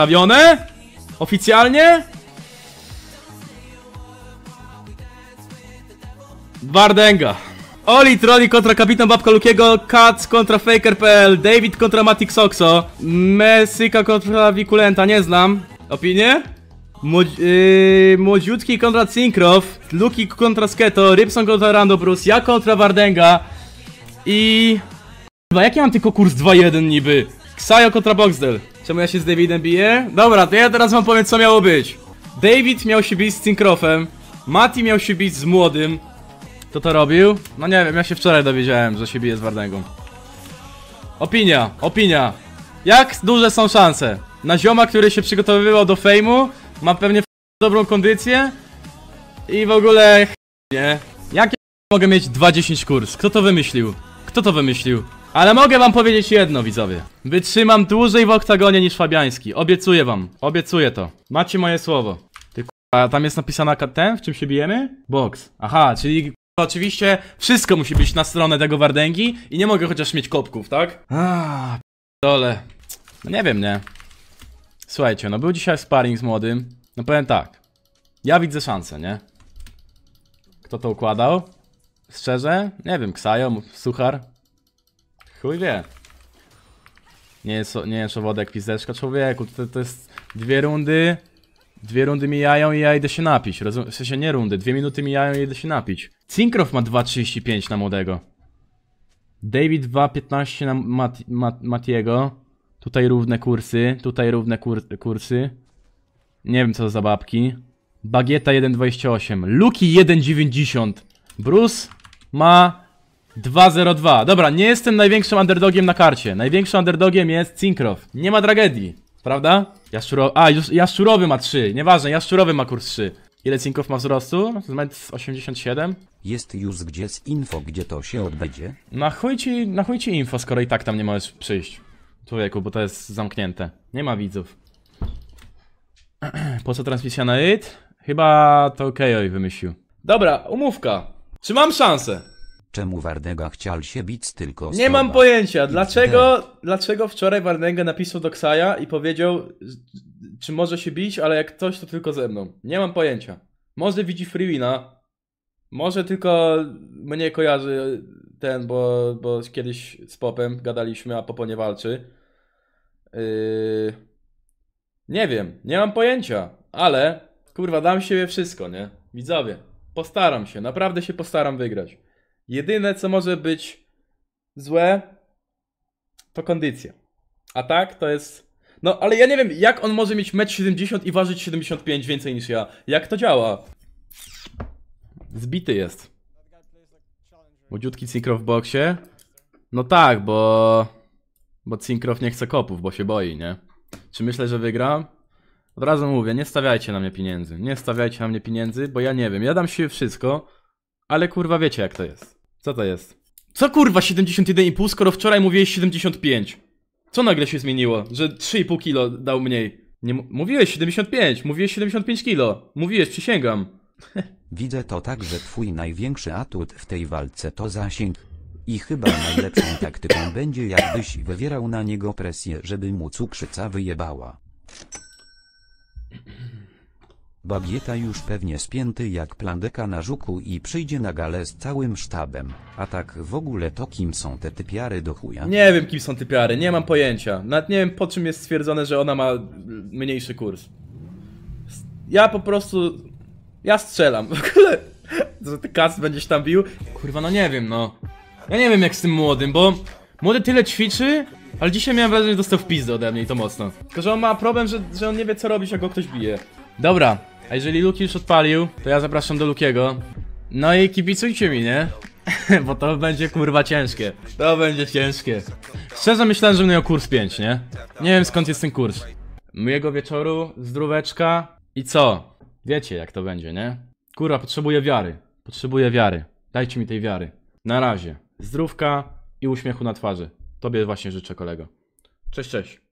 Wstawione? Oficjalnie? Bardenga. Oli Troli kontra kapitan Babka Lukiego, Katz kontra Faker.pl, David kontra Matic Soxo, Mesyka kontra Wikulenta, nie znam. Opinie? Młodzi yy, młodziutki kontra Syncrof, Luki kontra Sketo, Rybson kontra Randobrus, ja kontra Wardenga i... Chyba jaki mam tylko kurs 2-1 niby? Ksajo kontra Boxdel. Czemu ja się z Davidem biję? Dobra, to ja teraz wam powiem co miało być David miał się bić z Cinkrofem Mati miał się bić z Młodym Kto to robił? No nie wiem, ja się wczoraj dowiedziałem, że się bije z Wardęgą Opinia, opinia Jak duże są szanse? Na zioma, który się przygotowywał do fejmu Ma pewnie dobrą kondycję I w ogóle nie Jak ja mogę mieć 20 kurs? Kto to wymyślił? Kto to wymyślił? Ale mogę wam powiedzieć jedno, widzowie. Wytrzymam dłużej w oktagonie niż Fabiański. Obiecuję wam. Obiecuję to. Macie moje słowo. Ty k***a, tam jest napisana ten, w czym się bijemy? Box. Aha, czyli oczywiście wszystko musi być na stronę tego Wardęgi i nie mogę chociaż mieć kopków, tak? Ah, dole. No nie wiem, nie. Słuchajcie, no był dzisiaj sparring z młodym. No powiem tak. Ja widzę szansę, nie? Kto to układał? Szczerze? Nie wiem, Ksajo, Suchar. Chuj wie. Nie jest, nie jest o wodę jak pizdeczka, człowieku, to, to jest dwie rundy, dwie rundy mijają i ja idę się napić, rozum w sensie nie rundy, dwie minuty mijają i idę się napić. Cinkroff ma 2,35 na młodego. David 2,15 na Mat Mat Matiego. Tutaj równe kursy, tutaj równe kur kursy. Nie wiem co za babki. Bagieta 1,28, Luki 1,90. Bruce ma 2-0-2. Dobra, nie jestem największym underdogiem na karcie. Największym underdogiem jest Cinkrow. Nie ma tragedii, prawda? Jaszczuro... A, Jaszczurowy ma 3. Nieważne, Jaszczurowy ma kurs 3. Ile Cinkow ma wzrostu? 87? Jest już gdzie z info, gdzie to się odbędzie? Na chuj, ci, na chuj ci info, skoro i tak tam nie możesz przyjść. Człowieku, bo to jest zamknięte. Nie ma widzów. Po co transmisja na 8? Chyba to oj wymyślił. Dobra, umówka. Czy mam szansę? Czemu Warnega chciał się bić tylko z Nie mam pojęcia, dlaczego, dlaczego wczoraj Warnega napisał do Ksaja i powiedział, czy może się bić, ale jak ktoś, to tylko ze mną. Nie mam pojęcia. Może widzi Freewina, może tylko mnie kojarzy ten, bo, bo kiedyś z Popem gadaliśmy, a Popo nie walczy. Yy... Nie wiem, nie mam pojęcia, ale kurwa dam siebie wszystko, nie? Widzowie, postaram się, naprawdę się postaram wygrać. Jedyne, co może być złe, to kondycja. A tak, to jest... No, ale ja nie wiem, jak on może mieć 1,70 m i ważyć 75 więcej niż ja. Jak to działa? Zbity jest. Młodziutki synkro w boksie. No tak, bo... Bo Cinkrow nie chce kopów, bo się boi, nie? Czy myślę, że wygra? Od razu mówię, nie stawiajcie na mnie pieniędzy. Nie stawiajcie na mnie pieniędzy, bo ja nie wiem. Ja dam się wszystko, ale kurwa wiecie jak to jest. Co to jest? Co kurwa 71,5, skoro wczoraj mówiłeś 75? Co nagle się zmieniło, że 3,5 kilo dał mniej? Nie mówiłeś 75, mówiłeś 75 kilo. Mówiłeś, przysięgam. Widzę to tak, że twój największy atut w tej walce to zasięg. I chyba najlepszą taktyką będzie jakbyś wywierał na niego presję, żeby mu cukrzyca wyjebała. Bagieta już pewnie spięty jak plandeka na żuku i przyjdzie na galę z całym sztabem. A tak w ogóle to kim są te typiary do chuja? Nie wiem kim są typiary, nie mam pojęcia. Nawet nie wiem po czym jest stwierdzone, że ona ma mniejszy kurs. Ja po prostu... Ja strzelam. W ogóle... Że ty kas będziesz tam bił? Kurwa no nie wiem no. Ja nie wiem jak z tym młodym, bo... Młody tyle ćwiczy, ale dzisiaj miałem wrażenie, że dostał w pizdę ode mnie i to mocno. Tylko, że on ma problem, że, że on nie wie co robić, jak go ktoś bije. Dobra, a jeżeli Luki już odpalił, to ja zapraszam do Lukiego. No i kibicujcie mi, nie? Bo to będzie kurwa ciężkie. To będzie ciężkie. Szczerze myślałem, że miał kurs 5, nie? Nie wiem skąd jest ten kurs. Mojego wieczoru, zdróweczka i co? Wiecie jak to będzie, nie? Kurwa, potrzebuję wiary. Potrzebuję wiary. Dajcie mi tej wiary. Na razie. Zdrówka i uśmiechu na twarzy. Tobie właśnie życzę, kolego. Cześć, cześć.